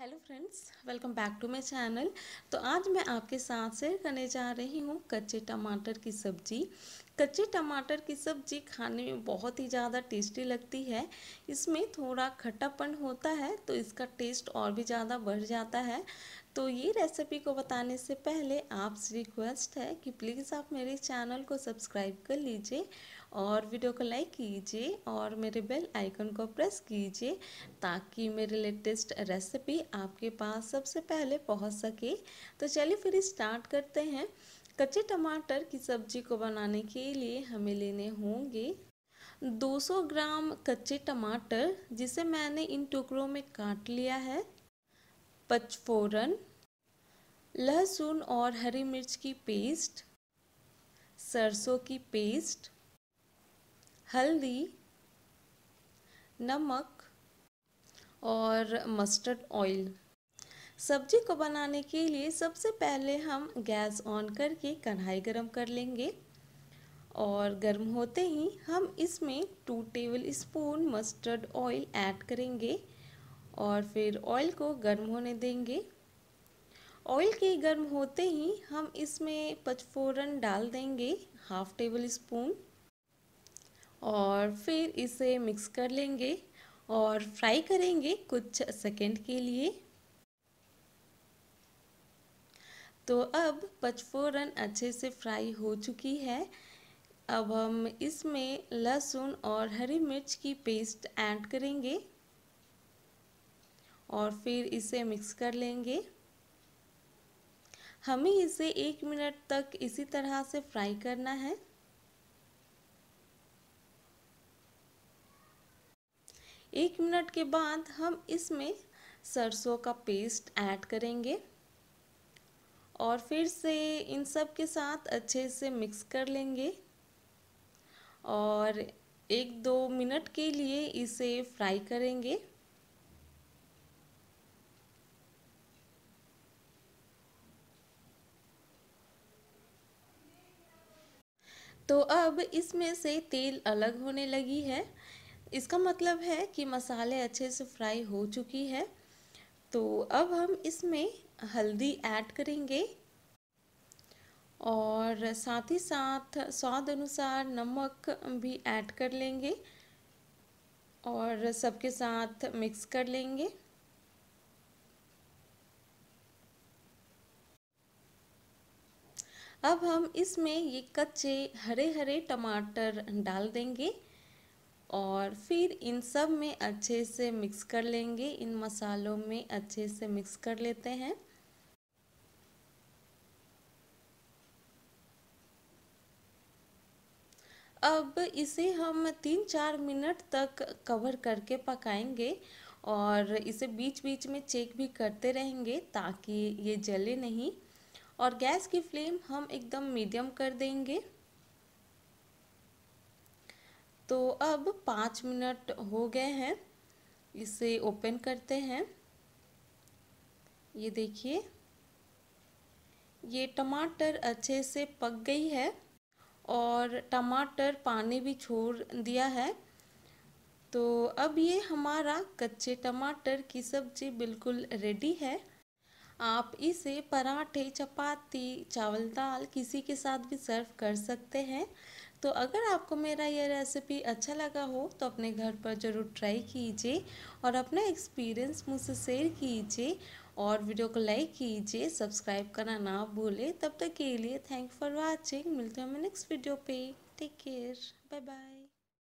hello friends welcome back to my channel तो आज मैं आपके साथ शेयर करने जा रही हूँ कच्चे टमाटर की सब्ज़ी कच्चे टमाटर की सब्ज़ी खाने में बहुत ही ज़्यादा टेस्टी लगती है इसमें थोड़ा खट्टापन होता है तो इसका टेस्ट और भी ज़्यादा बढ़ जाता है तो ये रेसिपी को बताने से पहले आपसे रिक्वेस्ट है कि प्लीज़ आप मेरे चैनल को सब्सक्राइब कर लीजिए और वीडियो को लाइक कीजिए और मेरे बेल आइकन को प्रेस कीजिए ताकि मेरे लेटेस्ट रेसिपी आपके पास सबसे पहले पहुंच सके तो चलिए फिर स्टार्ट करते हैं कच्चे टमाटर की सब्जी को बनाने के लिए हमें लेने होंगे 200 ग्राम कच्चे टमाटर जिसे मैंने इन टुकड़ों में काट लिया है पचफोरन लहसुन और हरी मिर्च की पेस्ट सरसों की पेस्ट हल्दी नमक और मस्टर्ड ऑयल सब्जी को बनाने के लिए सबसे पहले हम गैस ऑन करके कढ़ाई गरम कर लेंगे और गर्म होते ही हम इसमें two tablespoon mustard oil add करेंगे और फिर ऑयल को गर्म होने देंगे ऑयल के गर्म होते ही हम इसमें पचफोरन डाल देंगे हाफ टेबल स्पून और फिर इसे मिक्स कर लेंगे और फ्राई करेंगे कुछ सेकंड के लिए तो अब पचफोरन अच्छे से फ्राई हो चुकी है अब हम इसमें लहसुन और हरी मिर्च की पेस्ट ऐड करेंगे और फिर इसे मिक्स कर लेंगे हमें इसे एक मिनट तक इसी तरह से फ्राई करना है एक मिनट के बाद हम इसमें सरसों का पेस्ट ऐड करेंगे और फिर से इन सब के साथ अच्छे से मिक्स कर लेंगे और एक दो मिनट के लिए इसे फ्राई करेंगे तो अब इसमें से तेल अलग होने लगी है इसका मतलब है कि मसाले अच्छे से फ्राई हो चुकी है तो अब हम इसमें हल्दी ऐड करेंगे और साथ ही साथ स्वाद अनुसार नमक भी ऐड कर लेंगे और सबके साथ मिक्स कर लेंगे अब हम इसमें ये कच्चे हरे हरे टमाटर डाल देंगे और फिर इन सब में अच्छे से मिक्स कर लेंगे इन मसालों में अच्छे से मिक्स कर लेते हैं अब इसे हम तीन चार मिनट तक कवर करके पकाएंगे और इसे बीच बीच में चेक भी करते रहेंगे ताकि ये जले नहीं और गैस की फ्लेम हम एकदम मीडियम कर देंगे तो अब पाँच मिनट हो गए हैं इसे ओपन करते हैं ये देखिए ये टमाटर अच्छे से पक गई है और टमाटर पानी भी छोड़ दिया है तो अब ये हमारा कच्चे टमाटर की सब्ज़ी बिल्कुल रेडी है आप इसे पराठे चपाती चावल दाल किसी के साथ भी सर्व कर सकते हैं तो अगर आपको मेरा यह रेसिपी अच्छा लगा हो तो अपने घर पर ज़रूर ट्राई कीजिए और अपना एक्सपीरियंस मुझसे शेयर कीजिए और वीडियो को लाइक कीजिए सब्सक्राइब करना ना भूलें तब तक के लिए थैंक फॉर वॉचिंग मिलते हैं हमें नेक्स्ट वीडियो पे टेक केयर बाय बाय